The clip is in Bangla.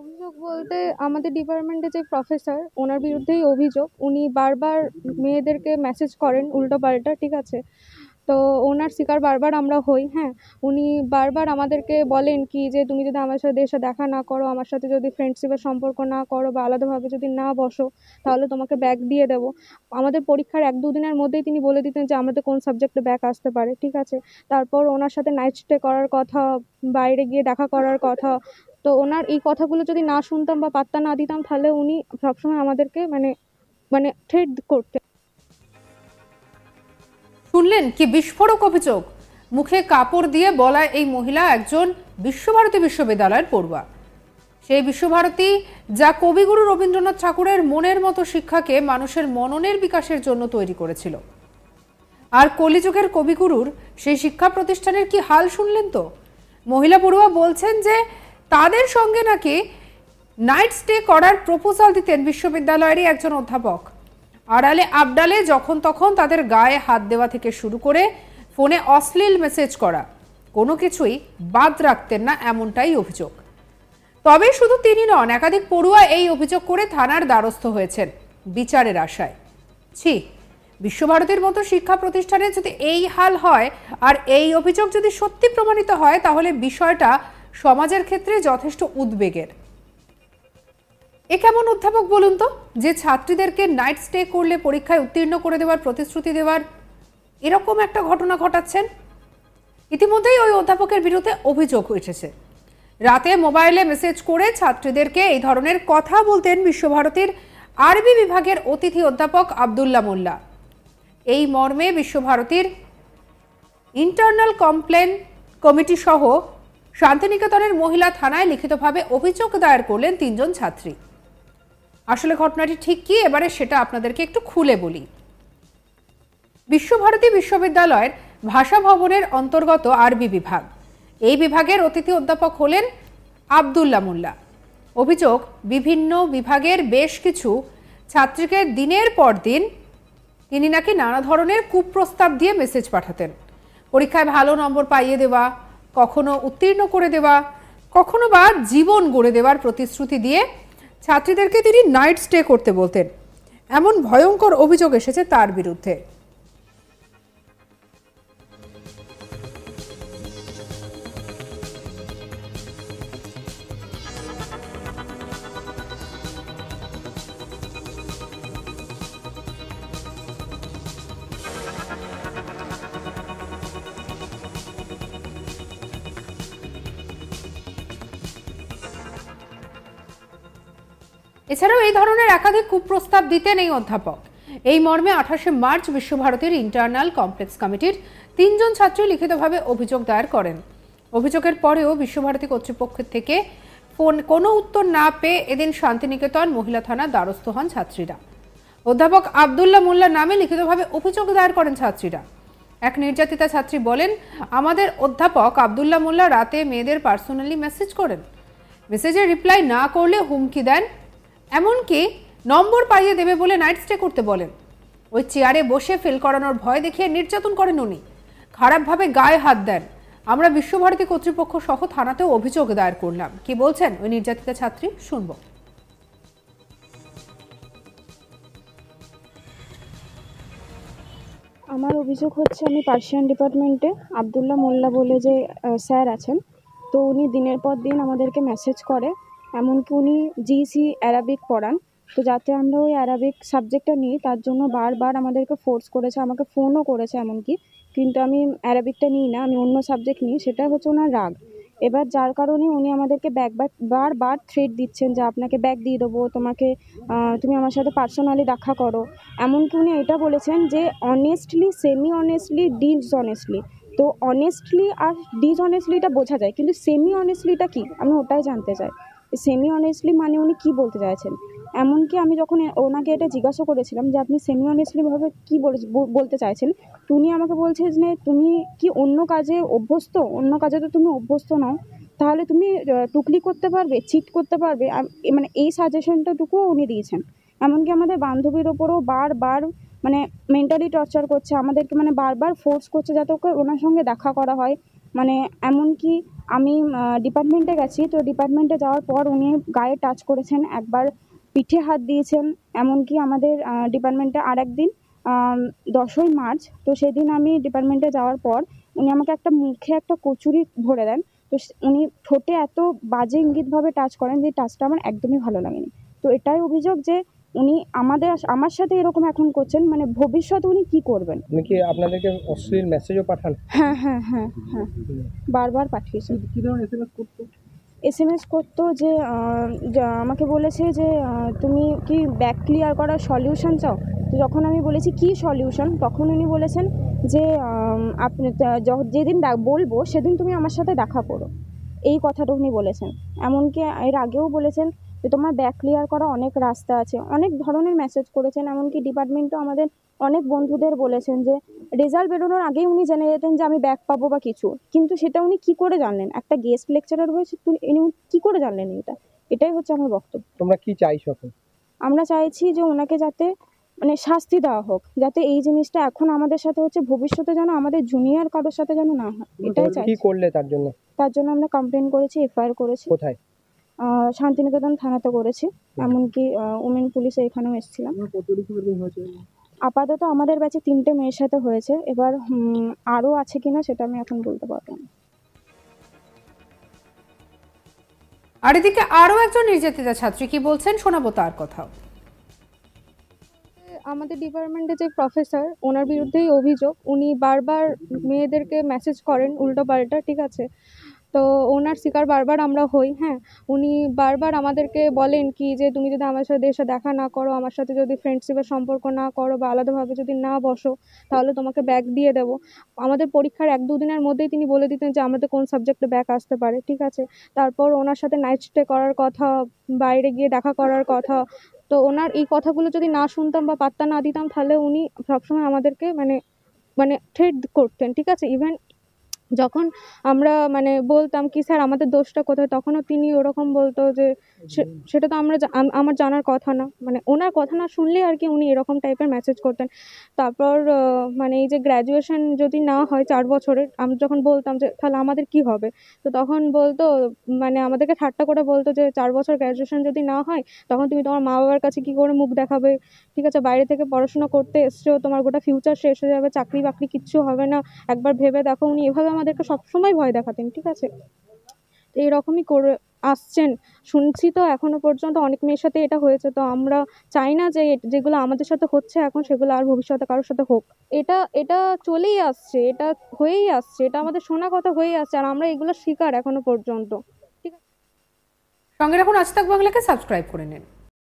অভিযোগ বলতে আমাদের ডিপার্টমেন্টে যে প্রফেসর ওনার বিরুদ্ধেই অভিযোগ উনি বারবার মেয়েদেরকে মেসেজ করেন উল্টো পাল্টা ঠিক আছে তো ওনার শিকার বারবার আমরা হই হ্যাঁ উনি বারবার আমাদেরকে বলেন কি যে তুমি যদি আমার সাথে এসে দেখা না করো আমার সাথে যদি ফ্রেন্ডশিপের সম্পর্ক না করো বা আলাদাভাবে যদি না বসো তাহলে তোমাকে ব্যাক দিয়ে দেব আমাদের পরীক্ষার এক দুদিনের মধ্যেই তিনি বলে দিতেন যে আমাদের কোন সাবজেক্টে ব্যাক আসতে পারে ঠিক আছে তারপর ওনার সাথে নাইট স্টে করার কথা বাইরে গিয়ে দেখা করার কথা তো ওনার এই কথাগুলো যদি না শুনতাম বা পাত্তা না দিতাম তাহলে উনি সবসময় আমাদেরকে মানে মানে থ্রেড করতে শুনলেন কি বিস্ফোরক অভিযোগ মুখে কাপড় দিয়ে বলা এই মহিলা একজন বিশ্বভারতী বিশ্ববিদ্যালয়ের পড়ুয়া সেই বিশ্বভারতী যা কবিগুরু রবীন্দ্রনাথ ঠাকুরের মনের মতো শিক্ষাকে মানুষের মননের বিকাশের জন্য তৈরি করেছিল আর কলিযুগের কবিগুরুর সেই শিক্ষা প্রতিষ্ঠানের কি হাল শুনলেন তো মহিলা পড়ুয়া বলছেন যে তাদের সঙ্গে নাকি নাইট স্টে করার প্রপোজাল দিতেন বিশ্ববিদ্যালয়েরই একজন অধ্যাপক আড়ালে আবডালে যখন তখন তাদের গায়ে হাত দেওয়া থেকে শুরু করে ফোনে অশ্লীল মেসেজ করা কোনো কিছুই বাদ রাখতেন না এমনটাই অভিযোগ তবে শুধু তিনি নন একাধিক পড়ুয়া এই অভিযোগ করে থানার দ্বারস্থ হয়েছেন বিচারের আশায় ছি বিশ্বভারতীর মতো শিক্ষা প্রতিষ্ঠানে যদি এই হাল হয় আর এই অভিযোগ যদি সত্যি প্রমাণিত হয় তাহলে বিষয়টা সমাজের ক্ষেত্রে যথেষ্ট উদ্বেগের এ কেমন অধ্যাপক বলুন তো যে ছাত্রীদেরকে নাইট স্টে করলে পরীক্ষায় উত্তীর্ণ করে দেওয়ার প্রতিশ্রুতি দেওয়ার এরকম একটা ঘটনা ঘটাচ্ছেন ইতিমধ্যেই ওই অধ্যাপকের বিরুদ্ধে অভিযোগ উঠেছে রাতে মোবাইলে মেসেজ করে ছাত্রীদেরকে এই ধরনের কথা বলতেন বিশ্বভারতীর আরবি বিভাগের অতিথি অধ্যাপক আবদুল্লা মোল্লা এই মর্মে বিশ্বভারতীর ইন্টারনাল কমপ্লেন কমিটি সহ শান্তিনিকেতনের মহিলা থানায় লিখিতভাবে অভিযোগ দায়ের করলেন তিনজন ছাত্রী আসলে ঘটনাটি ঠিক কি এবারে সেটা আপনাদেরকে একটু খুলে বলি বিশ্বভারতী বিশ্ববিদ্যালয়ের ভাষা ভবনের অন্তর্গত আরবি বিভাগ এই বিভাগের অতিথি অধ্যাপক হলেন আবদুল্লা মোল্লা অভিযোগ বিভিন্ন বিভাগের বেশ কিছু ছাত্রীকে দিনের পর দিন তিনি নাকি নানা ধরনের কুপ্রস্তাব দিয়ে মেসেজ পাঠাতেন পরীক্ষায় ভালো নম্বর পাইয়ে দেওয়া কখনো উত্তীর্ণ করে দেওয়া কখনো বা জীবন গড়ে দেওয়ার প্রতিশ্রুতি দিয়ে ছাত্রীদেরকে তিনি নাইট স্টে করতে বলতেন এমন ভয়ঙ্কর অভিযোগ এসেছে তার বিরুদ্ধে এছাড়াও এই ধরনের একাধিক কুপ্রস্তাব দিতেন এই অধ্যাপক এই মর্মে আঠাশে মার্চ বিশ্বভারতীর ইন্টারনাল কমপ্লেক্স কমিটির তিনজন ছাত্রী লিখিতভাবে অভিযোগ দায়ের করেন অভিযোগের পরেও বিশ্বভারতী কর্তৃপক্ষের থেকে ফোন কোনো উত্তর না পেয়ে এদিন শান্তিনিকেতন মহিলা থানা দ্বারস্থ হন ছাত্রীরা অধ্যাপক আবদুল্লা মোল্লা নামে লিখিতভাবে অভিযোগ দায়ের করেন ছাত্রীরা এক নির্যাতিতা ছাত্রী বলেন আমাদের অধ্যাপক আবদুল্লা মোল্লা রাতে মেয়েদের পার্সোনালি মেসেজ করেন মেসেজে রিপ্লাই না করলে হুমকি দেন এমনকি নম্বর পাইয়ে দেবে বলে নাইট স্টে করতে বলেন ওই চেয়ারে বসে ফেল করানোর ভয় দেখিয়ে নির্যাতন করেন উনি খারাপভাবে গায়ে হাত দেন আমরা বিশ্বভারতী কর্তৃপক্ষ সহ থানাতেও অভিযোগ দায়ের করলাম কি বলছেন ওই নির্যাতিতা ছাত্রী শুনবো আমার অভিযোগ হচ্ছে আমি পার্সিয়ান ডিপার্টমেন্টে আবদুল্লাহ মোল্লা বলে যে স্যার আছেন তো উনি দিনের পর দিন আমাদেরকে মেসেজ করে এমনকি উনি জিসি অ্যারাবিক পড়ান তো যাতে আমরা ওই অ্যারাবিক সাবজেক্টটা নিই তার জন্য বারবার আমাদেরকে ফোর্স করেছে আমাকে ফোনও করেছে এমনকি কিন্তু আমি অ্যারাবিকটা নিই না আমি অন্য সাবজেক্ট নিই সেটা হচ্ছে ওনার রাগ এবার যার কারণে উনি আমাদেরকে ব্যাগ বার বারবার থ্রেট দিচ্ছেন যে আপনাকে ব্যাগ দিয়ে দেবো তোমাকে তুমি আমার সাথে পার্সোনালি দেখা করো এমনকি উনি এটা বলেছেন যে অনেস্টলি সেমি অনেস্টলি ডিসঅনেস্টলি তো অনেস্টলি আর ডিসঅনেস্টলিটা বোঝা যায় কিন্তু সেমি অনেস্টলিটা কী আমি ওটাই জানতে চাই সেমি অনেস্টলি মানে উনি কী বলতে চাইছেন এমনকি আমি যখন ওনাকে এটা জিজ্ঞাসা করেছিলাম যে আপনি সেমি অনেস্টলিভাবে কী বলে বলতে চাইছেন তুমি আমাকে বলছে যে তুমি কি অন্য কাজে অভ্যস্ত অন্য কাজে তো তুমি অভ্যস্ত নও তাহলে তুমি টুকলি করতে পারবে চিট করতে পারবে মানে এই সাজেশনটাটুকুও উনি দিয়েছেন এমনকি আমাদের বান্ধবীর ওপরও বারবার মানে মেন্টালি টর্চার করছে আমাদেরকে মানে বারবার ফোর্স করছে যাতে ওকে ওনার সঙ্গে দেখা করা হয় মানে এমনকি আমি ডিপার্টমেন্টে গেছি তো ডিপার্টমেন্টে যাওয়ার পর উনি গায়ে টাচ করেছেন একবার পিঠে হাত দিয়েছেন এমনকি আমাদের ডিপার্টমেন্টে আর একদিন দশই মার্চ তো সেদিন আমি ডিপার্টমেন্টে যাওয়ার পর উনি আমাকে একটা মুখে একটা কচুরি ভরে দেন তো উনি ঠোঁটে এত বাজে ইঙ্গিতভাবে টাচ করেন যে টাচটা আমার একদমই ভালো লাগেনি তো এটাই অভিযোগ যে উনি আমাদের আমার সাথে এরকম এখন করছেন মানে ভবিষ্যতে উনি কি করবেন উনি কি আপনাদেরকে অশ্লীল মেসেজও পাঠান হ্যাঁ হ্যাঁ হ্যাঁ হ্যাঁ বারবার পাঠিয়েছেন কি ধরনের এসএমএস এম এস করতো যে আমাকে বলেছে যে তুমি কি ব্যাক ক্লিয়ার করার সলিউশন চাও তো যখন আমি বলেছি কি সলিউশন তখন উনি বলেছেন যে আপনি যেদিন বলবো সেদিন তুমি আমার সাথে দেখা করো এই কথাটা উনি বলেছেন এমনকি এর আগেও বলেছেন যে তোমার ব্যাক ক্লিয়ার করা অনেক রাস্তা আছে অনেক ধরনের মেসেজ করেছেন এমনকি ডিপার্টমেন্টও আমাদের অনেক বন্ধুদের বলেছেন যে রেজাল্ট বেরোনোর আগেই উনি জেনে যেতেন যে আমি ব্যাক পাবো বা কিছু কিন্তু সেটা উনি কি করে জানলেন একটা গেস্ট লেকচারার হয়েছে উনি কি করে জানলেন এটা এটাই হচ্ছে আমার বক্তব্য তোমরা কি চাইছো আমরা চাইছি যে ওনাকে যাতে মানে শাস্তি দেওয়া হোক যাতে এই জিনিসটা এখন আমাদের সাথে হচ্ছে ভবিষ্যতে যেন আমাদের জুনিয়র কারোর সাথে যেন না হয় এটাই চাই কি করলে তার জন্য তার জন্য আমরা কমপ্লেন করেছি এফআইআর করেছি কোথায় শান্তিনিকেতন থানাতে করেছি এমনকি ওমেন পুলিশে এখানেও এসেছিলাম আপাতত আমাদের ব্যাচে তিনটে মেয়ের সাথে হয়েছে এবার আরও আছে কিনা সেটা আমি এখন বলতে পারবো না আর এদিকে আরও একজন নির্যাতিতা ছাত্রী কি বলছেন শোনাবো তার কথাও আমাদের ডিপার্টমেন্টের যে প্রফেসর ওনার বিরুদ্ধেই অভিযোগ উনি বারবার মেয়েদেরকে মেসেজ করেন উল্টো পাল্টা ঠিক আছে তো ওনার শিকার বারবার আমরা হই হ্যাঁ উনি বারবার আমাদেরকে বলেন কি যে তুমি যদি আমার সাথে এসে দেখা না করো আমার সাথে যদি ফ্রেন্ডশিপের সম্পর্ক না করো বা আলাদাভাবে যদি না বসো তাহলে তোমাকে ব্যাগ দিয়ে দেবো আমাদের পরীক্ষার এক দুদিনের মধ্যেই তিনি বলে দিতেন যে আমাদের কোন সাবজেক্টে ব্যাগ আসতে পারে ঠিক আছে তারপর ওনার সাথে নাইট স্টে করার কথা বাইরে গিয়ে দেখা করার কথা তো ওনার এই কথাগুলো যদি না শুনতাম বা পাত্তা না দিতাম তাহলে উনি সবসময় আমাদেরকে মানে মানে থ্রেড করতেন ঠিক আছে ইভেন যখন আমরা মানে বলতাম কি স্যার আমাদের দোষটা কোথায় তখনও তিনি ওরকম বলতো যে সেটা তো আমরা আমার জানার কথা না মানে ওনার কথা না শুনলে আর কি উনি এরকম টাইপের মেসেজ করতেন তারপর মানে এই যে গ্র্যাজুয়েশন যদি না হয় চার বছরের আমি যখন বলতাম যে তাহলে আমাদের কি হবে তো তখন বলতো মানে আমাদেরকে ঠাট্টা করে বলতো যে চার বছর গ্র্যাজুয়েশন যদি না হয় তখন তুমি তোমার মা বাবার কাছে কি করে মুখ দেখাবে ঠিক আছে বাইরে থেকে পড়াশোনা করতে এসছো তোমার গোটা ফিউচার শেষ হয়ে যাবে চাকরি বাকরি কিচ্ছু হবে না একবার ভেবে দেখো উনি এভাবে আমাদেরকে সবসময় ভয় দেখাতেন ঠিক আছে এইরকমই করে আসছেন শুনছি তো এখনও পর্যন্ত অনেক মেয়ের সাথে এটা হয়েছে তো আমরা চাই না যে যেগুলো আমাদের সাথে হচ্ছে এখন সেগুলো আর ভবিষ্যতে কারোর সাথে হোক এটা এটা চলেই আসছে এটা হয়েই আসছে এটা আমাদের শোনা কথা হয়েই আসছে আর আমরা এগুলো শিকার এখনও পর্যন্ত ঠিক আছে সঙ্গে এখন আজ তাক বাংলাকে সাবস্ক্রাইব করে নিন